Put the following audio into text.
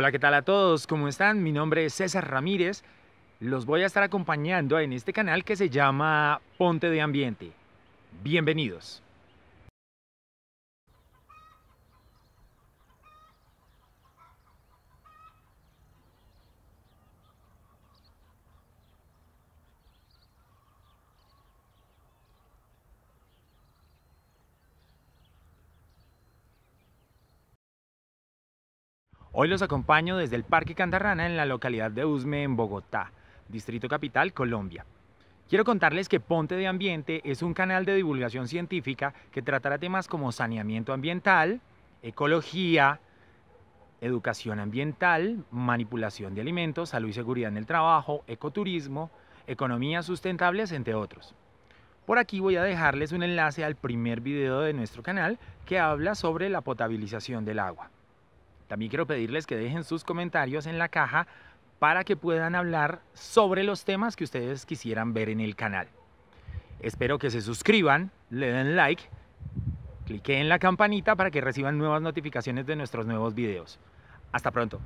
Hola, ¿qué tal a todos? ¿Cómo están? Mi nombre es César Ramírez. Los voy a estar acompañando en este canal que se llama Ponte de Ambiente. Bienvenidos. Hoy los acompaño desde el Parque Cantarrana en la localidad de Usme, en Bogotá, Distrito Capital, Colombia. Quiero contarles que Ponte de Ambiente es un canal de divulgación científica que tratará temas como saneamiento ambiental, ecología, educación ambiental, manipulación de alimentos, salud y seguridad en el trabajo, ecoturismo, economías sustentables, entre otros. Por aquí voy a dejarles un enlace al primer video de nuestro canal que habla sobre la potabilización del agua. También quiero pedirles que dejen sus comentarios en la caja para que puedan hablar sobre los temas que ustedes quisieran ver en el canal. Espero que se suscriban, le den like, cliquen en la campanita para que reciban nuevas notificaciones de nuestros nuevos videos. Hasta pronto.